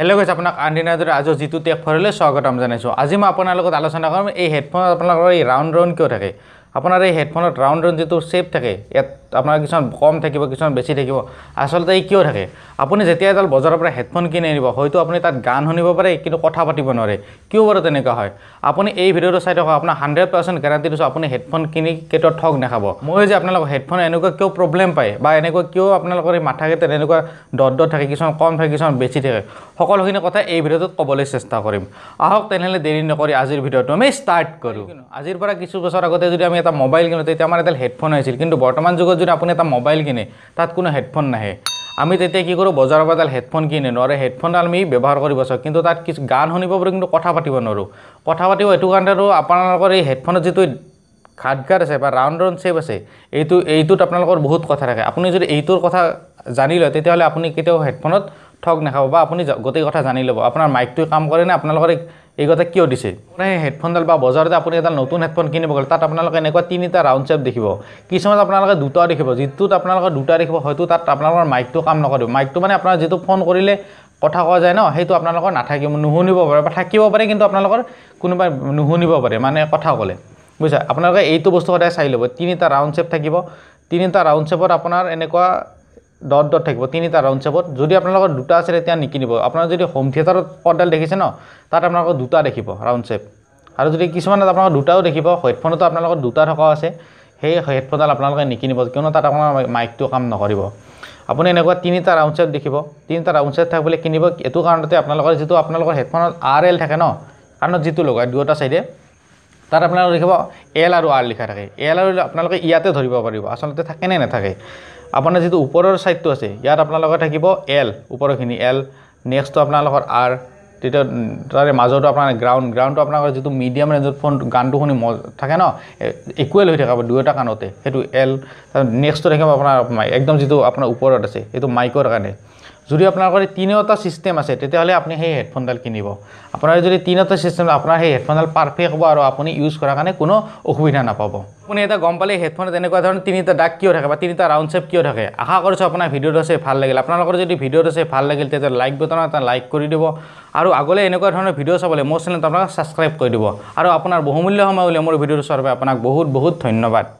hello' গৈছে আপোনাক আন্দিনাজৰ আজিৰ যিটো টেক ফৰলৈ স্বাগতম জনাইছোঁ আজি মই আপোনাৰ লগত আলোচনা কৰিম এই হেডফোনত আপোনালোকৰ এই ৰাউণ্ড ৰাউণ্ড কিয় থাকে আপোনাৰ এই হেডফোনত ৰাউণ্ড ৰাউণ্ড যিটো শ্বেপ থাকে ইয়াত আপোনাৰ কিছুমান কম থাকিব কিছুমান বেছি থাকিব আচলতে ই কিয় থাকে আপুনি যেতিয়া এডাল বজাৰৰ পৰা হেডফোন কিনি আনিব হয়তো আপুনি তাত গান শুনিব পাৰে কিন্তু কথা পাতিব নোৱাৰে কিয় বাৰু তেনেকুৱা হয় আপুনি এই ভিডিঅ'টো চাই থাকক আপোনাৰ হাণ্ড্ৰেড পাৰ্চেণ্ট গেৰাণ্টি দিছোঁ আপুনি হেডফোন কিনি কেতিয়াও ঠগ নাখাব মই যে আপোনালোকৰ হেডফোন এনেকুৱা কিয় প্ৰব্লেম পায় বা এনেকুৱা কিয় আপোনালোকৰ এই মাথাকে তেনেকুৱা দত দত থাকে কিছুমান কম থাকে কিছুমান বেছি থাকে সকলোখিনি কথা এই ভিডিঅ'টোত ক'বলৈ চেষ্টা কৰিম আহক তেনেহ'লে দেৰি নকৰি আজিৰ ভিডিঅ'টো আমি ষ্টাৰ্ট কৰোঁ আজিৰ পৰা কিছু বছৰ আগতে যদি আমি এটা মোবাইল কিনো তেতিয়া আমাৰ এডাল হেডফোন হৈছিল কিন্তু বৰ্তমান যুগত যদি আপুনি এটা মোবাইল কিনে তাত কোনো হেডফোন নাহে আমি তেতিয়া কি কৰোঁ বজাৰৰ পৰা এডাল হেডফোন কিনে নোৱাৰোঁ হেডফোনডাল আমি ব্যৱহাৰ কৰিব চাওঁ কিন্তু তাত কিছু গান শুনিব পাৰোঁ কিন্তু কথা পাতিব নোৱাৰোঁ কথা পাতিব এইটো কাৰণে আৰু আপোনালোকৰ এই হেডফোনত যিটো ঘাট ঘাট আছে বা ৰাউণ্ড ৰাউণ্ড শ্বেপ আছে এইটো এইটোত আপোনালোকৰ বহুত কথা থাকে আপুনি যদি এইটোৰ কথা জানি লয় তেতিয়াহ'লে আপুনি কেতিয়াও হেডফোনত ঠগ নাখাব বা আপুনি গোটেই কথা জানি ল'ব আপোনাৰ মাইকটোৱে কাম কৰে নে আপোনালোকৰ এই কথা কিয় দিছে মানে হেডফোনডাল বা বজাৰতে আপুনি এটা নতুন হেডফোন কিনিব গ'লে তাত আপোনালোকে এনেকুৱা তিনিটা ৰাউণ্ড শ্বেপ দেখিব কিছুমান আপোনালোকে দুটা দেখিব যিটোত আপোনালোকে দুটা দেখিব হয়তো তাত আপোনালোকৰ মাইকটো কাম নকৰিব মাইকটো মানে আপোনাৰ যিটো ফোন কৰিলে কথা কোৱা যায় ন সেইটো আপোনালোকৰ নাথাকিব নুশুনিব পাৰে বা থাকিব পাৰে কিন্তু আপোনালোকৰ কোনোবাই নুশুনিব পাৰে মানে কথা ক'লে বুজিছা আপোনালোকে এইটো বস্তু সদায় চাই ল'ব তিনিটা ৰাউণ্ড শ্বেপ থাকিব তিনিটা ৰাউণ্ড শ্বেপত আপোনাৰ এনেকুৱা ডট ডট থাকিব তিনিটা ৰাউণ্ড শ্বেপত যদি আপোনালোকৰ দুটা আছে তেতিয়া নিকিনিব আপোনালোকে যদি হোম থিয়েটাৰত পৰ্ডাল দেখিছে ন তাত আপোনালোকৰ দুটা দেখিব ৰাউণ্ড শ্বেপ আৰু যদি কিছুমানত আপোনালোকৰ দুটাও দেখিব হেডফোনটো আপোনালোকৰ দুটা থকা আছে সেই হেডফোনডাল আপোনালোকে নিকিনিব কিয়নো তাত আপোনাৰ মাইকটো কাম নকৰিব আপুনি এনেকুৱা তিনিটা ৰাউণ্ড শ্বেপ দেখিব তিনিটা ৰাউণ্ড শ্বেপ থাকিবলৈ কিনিব এইটো কাৰণতে আপোনালোকৰ যিটো আপোনালোকৰ হেডফোনত আৰ এল থাকে ন কাৰণত যিটো লগায় দুয়োটা ছাইডে তাত আপোনালোকে দেখিব এল আৰু আৰ লিখা থাকে এল আৰু আপোনালোকে ইয়াতে ধৰিব পাৰিব আচলতে থাকে নে নাথাকে আপোনাৰ যিটো ওপৰৰ ছাইডটো আছে ইয়াত আপোনালোকৰ থাকিব এল ওপৰৰখিনি এল নেক্সটটো আপোনালোকৰ আৰ তেতিয়া তাৰে মাজতো আপোনাৰ গ্ৰাউণ্ড গ্ৰাউণ্ডটো আপোনালোকৰ যিটো মিডিয়াম ৰেঞ্জত ফোন গানটো শুনি ম থাকে ন ইকুৱেল হৈ থাকিব দুয়োটা কাণতে সেইটো এল নেক্সটটো থাকিব আপোনাৰ একদম যিটো আপোনাৰ ওপৰত আছে সেইটো মাইকৰ কাৰণে যদি আপোনালোকৰ তিনিওটা ছিষ্টেম আছে তেতিয়াহ'লে আপুনি সেই হেডফোনডাল কিনিব আপোনাৰ যদি তিনিওটা ছিষ্টেম আপোনাৰ সেই হেডফোনডাল পাৰফেক্ট হ'ব আৰু আপুনি ইউজ কৰাৰ কাৰণে কোনো অসুবিধা নাপাব আপুনি এটা গম পালে হেডফোনত এনেকুৱা ধৰণৰ তিনিটা ডাক কিয় থাকে বা তিনিটা ৰাউণ্ড শ্বেপ কিয় থাকে আশা কৰিছোঁ আপোনাৰ ভিডিঅ'টো চাই ভাল লাগিল আপোনালোকৰ যদি ভিডিঅ'টো চাই ভাল লাগিল তেতিয়া লাইক বটনত এটা লাইক কৰি দিব আৰু আগলৈ এনেকুৱা ধৰণৰ ভিডিঅ' চাবলৈ মোৰ চেনেলটো আপোনালোকে ছাবস্ক্ৰাইব কৰি দিব আৰু আপোনাৰ বহুমূল্য সময় উলিয়াই মোৰ ভিডিঅ'টো চোৱাৰ বাবে আপোনাক বহুত বহুত ধন্যবাদ